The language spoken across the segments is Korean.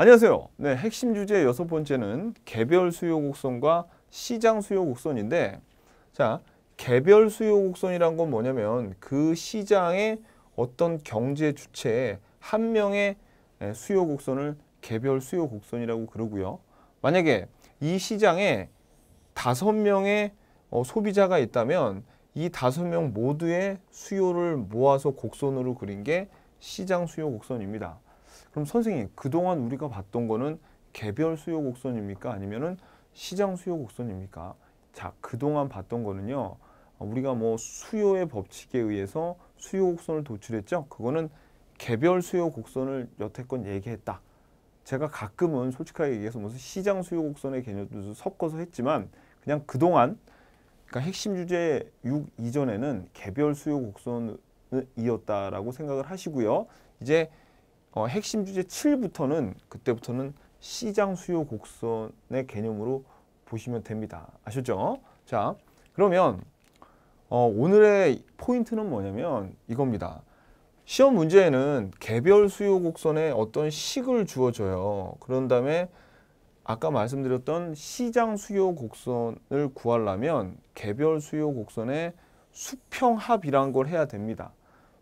안녕하세요. 네, 핵심 주제 여섯 번째는 개별 수요 곡선과 시장 수요 곡선인데 자, 개별 수요 곡선이란 건 뭐냐면 그 시장의 어떤 경제 주체의 한 명의 예, 수요 곡선을 개별 수요 곡선이라고 그러고요. 만약에 이 시장에 다섯 명의 어, 소비자가 있다면 이 다섯 명 모두의 수요를 모아서 곡선으로 그린 게 시장 수요 곡선입니다. 그럼 선생님 그동안 우리가 봤던 거는 개별 수요 곡선입니까? 아니면은 시장 수요 곡선입니까? 자, 그동안 봤던 거는요. 우리가 뭐 수요의 법칙에 의해서 수요 곡선을 도출했죠. 그거는 개별 수요 곡선을 여태껏 얘기했다. 제가 가끔은 솔직하게 얘기해서 무슨 시장 수요 곡선의 개념도 섞어서 했지만 그냥 그동안 그러니까 핵심 주제 6 이전에는 개별 수요 곡선이었다라고 생각을 하시고요. 이제 어, 핵심 주제 7부터는 그때부터는 시장 수요 곡선의 개념으로 보시면 됩니다. 아셨죠? 자, 그러면 어, 오늘의 포인트는 뭐냐면 이겁니다. 시험 문제에는 개별 수요 곡선에 어떤 식을 주어줘요. 그런 다음에 아까 말씀드렸던 시장 수요 곡선을 구하려면 개별 수요 곡선의 수평합이란 걸 해야 됩니다.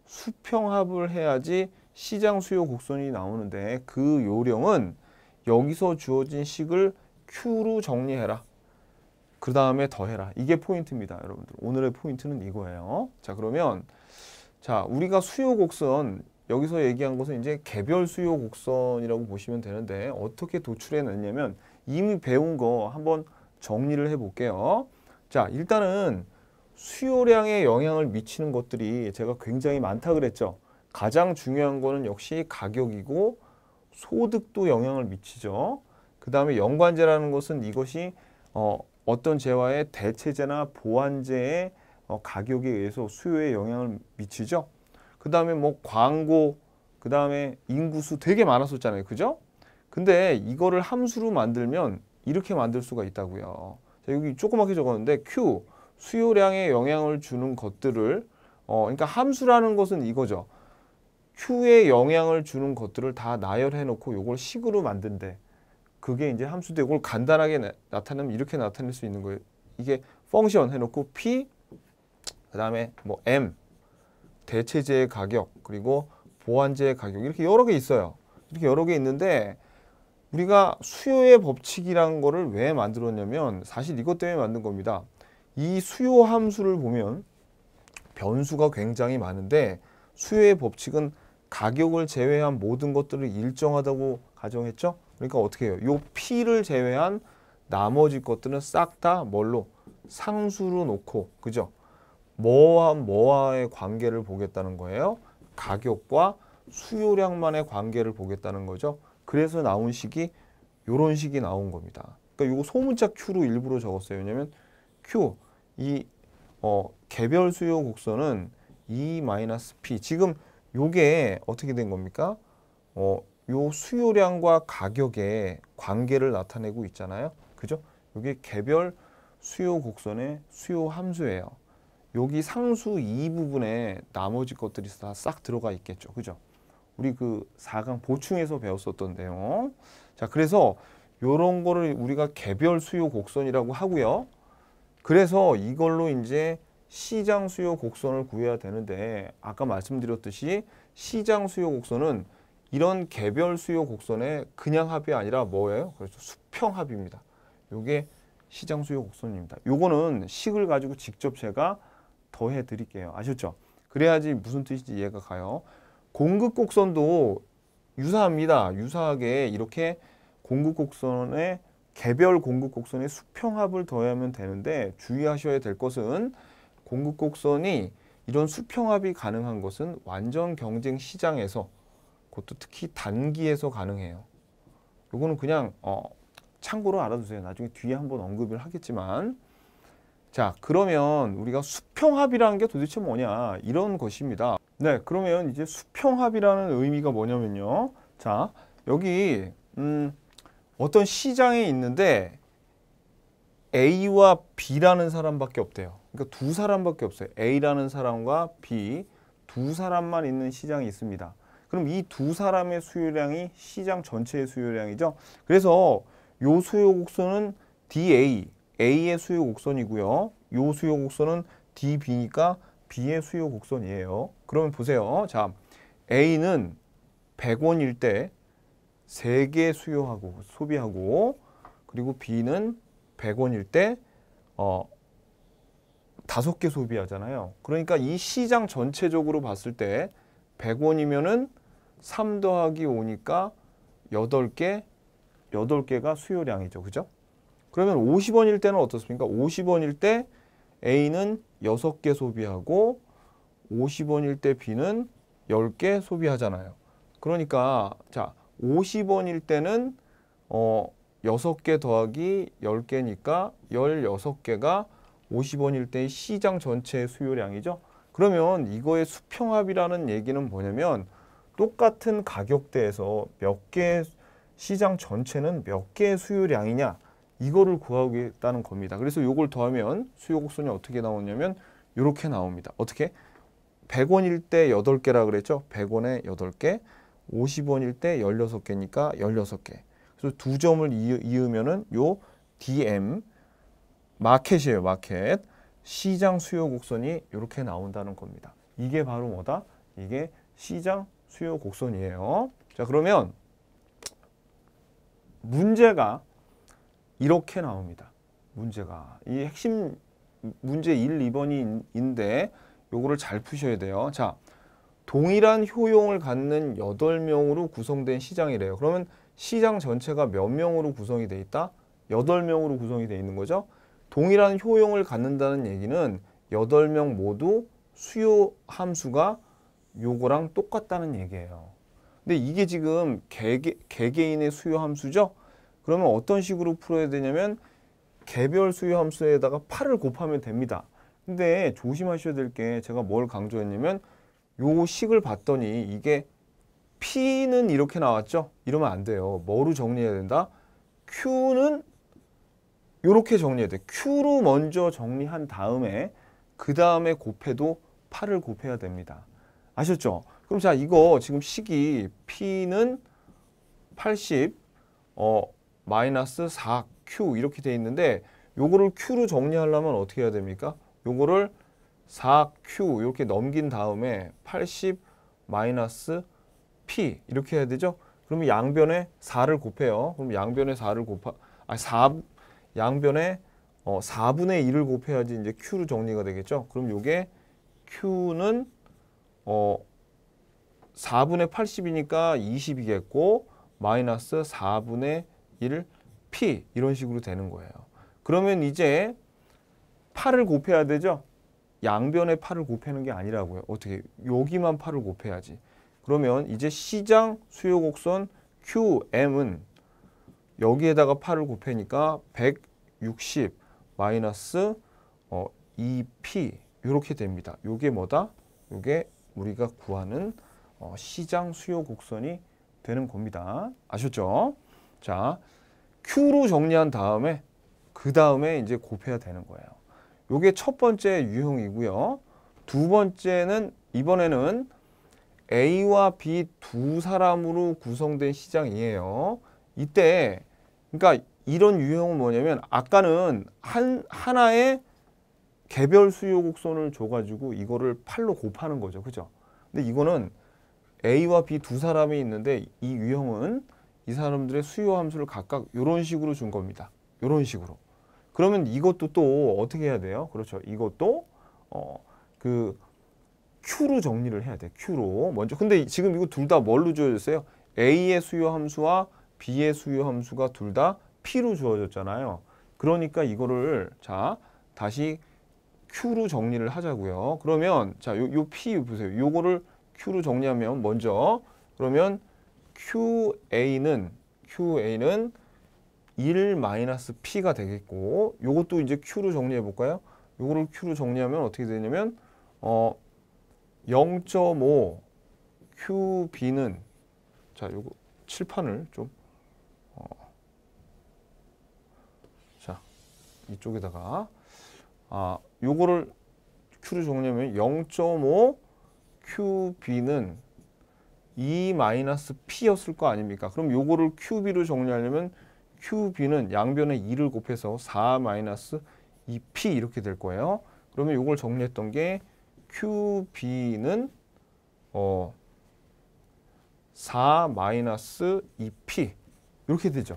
수평합을 해야지 시장 수요 곡선이 나오는데 그 요령은 여기서 주어진 식을 Q로 정리해라. 그 다음에 더해라. 이게 포인트입니다. 여러분들 오늘의 포인트는 이거예요. 자 그러면 자 우리가 수요 곡선 여기서 얘기한 것은 이제 개별 수요 곡선이라고 보시면 되는데 어떻게 도출해 냈냐면 이미 배운 거 한번 정리를 해 볼게요. 자 일단은 수요량에 영향을 미치는 것들이 제가 굉장히 많다 그랬죠. 가장 중요한 거는 역시 가격이고 소득도 영향을 미치죠. 그 다음에 연관제라는 것은 이것이 어, 어떤 재화의 대체제나 보완제의 어, 가격에 의해서 수요에 영향을 미치죠. 그 다음에 뭐 광고, 그 다음에 인구수 되게 많았었잖아요. 그죠? 근데 이거를 함수로 만들면 이렇게 만들 수가 있다고요. 자, 여기 조그맣게 적었는데 Q, 수요량에 영향을 주는 것들을 어, 그러니까 함수라는 것은 이거죠. Q에 영향을 주는 것들을 다 나열해 놓고 이걸 식으로 만든대. 그게 이제 함수도 이걸 간단하게 나, 타내면 이렇게 나타낼 수 있는 거예요. 이게 펑션 해 놓고 P 그다음에 뭐 M 대체제의 가격 그리고 보완제의 가격 이렇게 여러 개 있어요. 이렇게 여러 개 있는데 우리가 수요의 법칙이란 거를 왜 만들었냐면 사실 이것 때문에 만든 겁니다. 이 수요 함수를 보면 변수가 굉장히 많은데 수요의 법칙은 가격을 제외한 모든 것들을 일정하다고 가정했죠? 그러니까 어떻게 해요? 요 P를 제외한 나머지 것들은 싹 다 뭘로? 상수로 놓고, 그죠? 뭐와 뭐와의 관계를 보겠다는 거예요. 가격과 수요량만의 관계를 보겠다는 거죠. 그래서 나온 식이 요런 식이 나온 겁니다. 그러니까 요거 소문자 Q로 일부러 적었어요. 왜냐면 Q, 이 어, 개별 수요 곡선은 E-P. 지금 요게 어떻게 된 겁니까? 어, 요 수요량과 가격의 관계를 나타내고 있잖아요. 그죠? 요게 개별 수요 곡선의 수요 함수예요. 여기 상수 이 부분에 나머지 것들이 다 싹 들어가 있겠죠. 그죠? 우리 그 4강 보충에서 배웠었던 내용. 자, 그래서 요런 거를 우리가 개별 수요 곡선이라고 하고요. 그래서 이걸로 이제 시장 수요 곡선을 구해야 되는데 아까 말씀드렸듯이 시장 수요 곡선은 이런 개별 수요 곡선의 그냥 합이 아니라 뭐예요? 그래서 수평 합입니다. 요게 시장 수요 곡선입니다. 요거는 식을 가지고 직접 제가 더해 드릴게요. 아셨죠? 그래야지 무슨 뜻인지 이해가 가요. 공급 곡선도 유사합니다. 유사하게 이렇게 공급 곡선의 개별 공급 곡선의 수평합을 더하면 되는데 주의하셔야 될 것은 공급 곡선이 이런 수평합이 가능한 것은 완전 경쟁 시장에서 그것도 특히 단기에서 가능해요. 이거는 그냥 어, 참고로 알아두세요. 나중에 뒤에 한번 언급을 하겠지만 자 그러면 우리가 수평합이라는 게 도대체 뭐냐 이런 것입니다. 네 그러면 이제 수평합이라는 의미가 뭐냐면요. 자 여기 음, 어떤 시장에 있는데 A와 B라는 사람밖에 없대요. 그러니까 두 사람밖에 없어요. A라는 사람과 B 두 사람만 있는 시장이 있습니다. 그럼 이 두 사람의 수요량이 시장 전체의 수요량이죠. 그래서 요 수요 곡선은 DA, A의 수요 곡선이고요. 요 수요 곡선은 DB니까 B의 수요 곡선이에요. 그러면 보세요. 자, A는 100원일 때 3개 수요하고 소비하고 그리고 B는 100원일 때 어, 다섯 개 소비하잖아요. 그러니까 이 시장 전체적으로 봤을 때 100원이면은 3 더하기 5니까 8개, 8개가 수요량이죠. 그죠? 그러면 50원일 때는 어떻습니까? 50원일 때 A는 6개 소비하고 50원일 때 B는 10개 소비하잖아요. 그러니까 자 50원일 때는 어 6개 더하기 10개니까 16개가 50원일 때 시장 전체의 수요량이죠. 그러면 이거의 수평합이라는 얘기는 뭐냐면 똑같은 가격대에서 몇 개의 시장 전체는 몇 개의 수요량이냐 이거를 구하겠다는 겁니다. 그래서 이걸 더하면 수요 곡선이 어떻게 나오냐면 이렇게 나옵니다. 어떻게? 100원일 때 8개라 그랬죠? 100원에 8개, 50원일 때 16개니까 16개. 그래서 두 점을 이으면은 요 DM 마켓이에요. 마켓. 시장 수요 곡선이 이렇게 나온다는 겁니다. 이게 바로 뭐다? 이게 시장 수요 곡선이에요. 자 그러면 문제가 이렇게 나옵니다. 문제가 이 핵심 문제 1, 2번인데 요거를 잘 푸셔야 돼요. 자 동일한 효용을 갖는 8명으로 구성된 시장이래요. 그러면 시장 전체가 몇 명으로 구성이 돼 있다? 8명으로 구성이 돼 있는 거죠. 동일한 효용을 갖는다는 얘기는 8명 모두 수요 함수가 요거랑 똑같다는 얘기예요. 근데 이게 지금 개개, 개개인의 수요 함수죠? 그러면 어떤 식으로 풀어야 되냐면 개별 수요 함수에다가 8을 곱하면 됩니다. 근데 조심하셔야 될 게 제가 뭘 강조했냐면 요 식을 봤더니 이게 P는 이렇게 나왔죠? 이러면 안 돼요. 뭐로 정리해야 된다? Q는 이렇게 정리해야 돼. Q로 먼저 정리한 다음에 그 다음에 곱해도 8을 곱해야 됩니다. 아셨죠? 그럼 자 이거 지금 식이 P는 80 어, 마이너스 4Q 이렇게 돼 있는데 요거를 Q로 정리하려면 어떻게 해야 됩니까? 요거를 4Q 이렇게 넘긴 다음에 80 마이너스 P 이렇게 해야 되죠? 그러면 양변에 4를 곱해요. 그럼 양변에 4를 곱하, 아, 4, 양변에 어, 4분의 1을 곱해야지 이제 Q로 정리가 되겠죠. 그럼 요게 Q는 어, 4분의 80이니까 20이겠고 마이너스 4분의 1 P 이런 식으로 되는 거예요. 그러면 이제 8을 곱해야 되죠. 양변에 8을 곱하는 게 아니라고요. 어떻게 여기만 8을 곱해야지. 그러면 이제 시장 수요 곡선 QM은 여기에다가 8을 곱해니까160 마이너스 어, 2p 이렇게 됩니다. 이게 뭐다? 이게 우리가 구하는 어, 시장 수요 곡선이 되는 겁니다. 아셨죠? 자, Q로 정리한 다음에 그 다음에 이제 곱해야 되는 거예요. 요게 첫 번째 유형이고요. 두 번째는 이번에는 A와 B 두 사람으로 구성된 시장이에요. 이때 그러니까 이런 유형은 뭐냐면 아까는 한 하나의 개별 수요 곡선을 줘가지고 이거를 팔로 곱하는 거죠. 그죠? 근데 이거는 A와 B 두 사람이 있는데 이 유형은 이 사람들의 수요 함수를 각각 이런 식으로 준 겁니다. 이런 식으로. 그러면 이것도 또 어떻게 해야 돼요? 그렇죠. 이것도 어, 그 Q로 정리를 해야 돼. Q로. 먼저. 근데 지금 이거 둘 다 뭘로 줘졌어요? A의 수요 함수와 B의 수요 함수가 둘 다 P로 주어졌잖아요. 그러니까 이거를 자 다시 Q로 정리를 하자고요. 그러면 자 요, 요 P 보세요. 요거를 Q로 정리하면 먼저 그러면 QA는 QA는 1 마이너스 P가 되겠고 요것도 이제 Q로 정리해 볼까요? 요거를 Q로 정리하면 어떻게 되냐면 어0.5 QB는 자 요거 칠판을 좀 이쪽에다가 아, 요거를 Q로 적으려면 0.5 QB는 E-P였을 거 아닙니까? 그럼 요거를 QB로 정리하려면 QB는 양변에 2를 곱해서 4-2P 이렇게 될 거예요. 그러면 요걸 정리했던 게 QB는 어 4-2P 이렇게 되죠.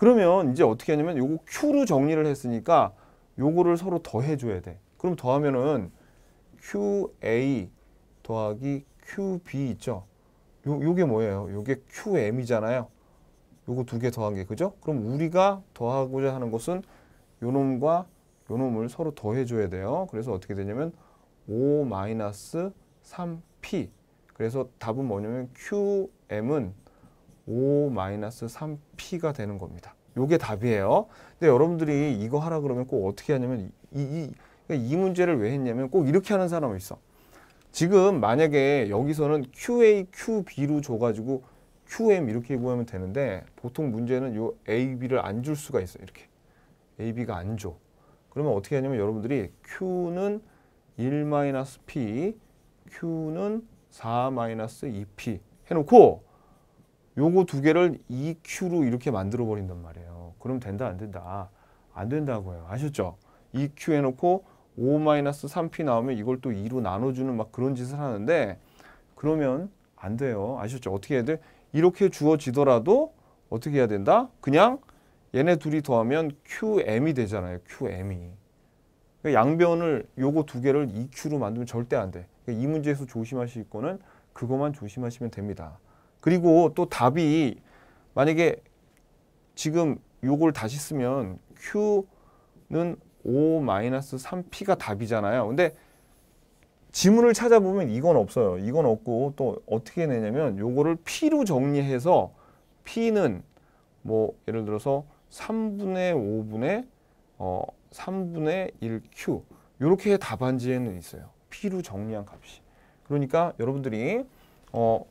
그러면 이제 어떻게 하냐면 요거 Q로 정리를 했으니까 요거를 서로 더해 줘야 돼. 그럼 더하면은 QA 더하기 QB 있죠? 요, 요게 뭐예요? 요게 QM이잖아요. 요거 두 개 더한 게 그죠? 그럼 우리가 더하고자 하는 것은 요 놈과 요 놈을 서로 더해 줘야 돼요. 그래서 어떻게 되냐면 5 3P 그래서 답은 뭐냐면 QM은 5-3p가 되는 겁니다. 요게 답이에요. 근데 여러분들이 이거 하라 그러면 꼭 어떻게 하냐면 이, 이, 이 그러니까 문제를 왜 했냐면 꼭 이렇게 하는 사람이 있어. 지금 만약에 여기서는 QA, QB로 줘가지고 QM 이렇게 구하면 되는데 보통 문제는 요 A, B를 안 줄 수가 있어 이렇게. A, B가 안 줘. 그러면 어떻게 하냐면 여러분들이 Q는 1-P, Q는 4-2P 해놓고 요거 두 개를 EQ로 이렇게 만들어 버린단 말이에요. 그럼 된다 안 된다? 아, 안 된다고요. 해 아셨죠? EQ 해놓고 5-3P 나오면 이걸 또 2로 나눠주는 막 그런 짓을 하는데 그러면 안 돼요. 아셨죠? 어떻게 해야 돼? 이렇게 주어지더라도 어떻게 해야 된다? 그냥 얘네 둘이 더하면 QM이 되잖아요. QM이. 그러니까 양변을 요거 두 개를 EQ로 만들면 절대 안 돼. 그러니까 이 문제에서 조심하실 거는 그것만 조심하시면 됩니다. 그리고 또 답이 만약에 지금 요걸 다시 쓰면 Q는 5-3P가 답이잖아요. 근데 지문을 찾아보면 이건 없어요. 이건 없고 또 어떻게 내냐면 요거를 P로 정리해서 P는 뭐 예를 들어서 3분의 5분의 어 3분의 1Q 이렇게 답안지에는 있어요. P로 정리한 값이. 그러니까 여러분들이 어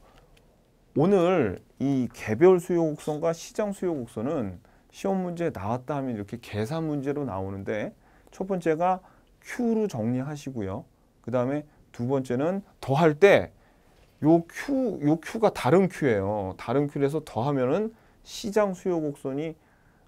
오늘 이 개별 수요 곡선과 시장 수요 곡선은 시험 문제에 나왔다 하면 이렇게 계산 문제로 나오는데 첫 번째가 Q로 정리하시고요. 그 다음에 두 번째는 더할 때 요 Q, 요 Q가 다른 Q예요. 다른 q 에서 더하면은 시장 수요 곡선이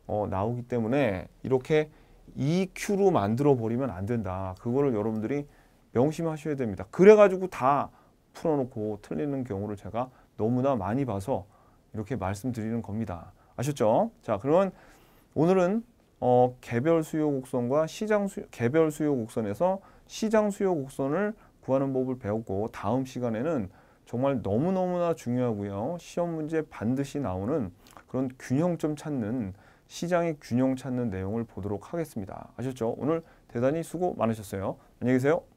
어, 나오기 때문에 이렇게 EQ로 만들어 버리면 안 된다. 그거를 여러분들이 명심하셔야 됩니다. 그래가지고 다 풀어놓고 틀리는 경우를 제가 너무나 많이 봐서 이렇게 말씀드리는 겁니다. 아셨죠? 자, 그러면 오늘은 어, 개별 수요 곡선과 시장 수요, 개별 수요 곡선에서 시장 수요 곡선을 구하는 법을 배웠고 다음 시간에는 정말 너무너무나 중요하고요. 시험 문제 반드시 나오는 그런 균형점 찾는 시장의 균형 찾는 내용을 보도록 하겠습니다. 아셨죠? 오늘 대단히 수고 많으셨어요. 안녕히 계세요.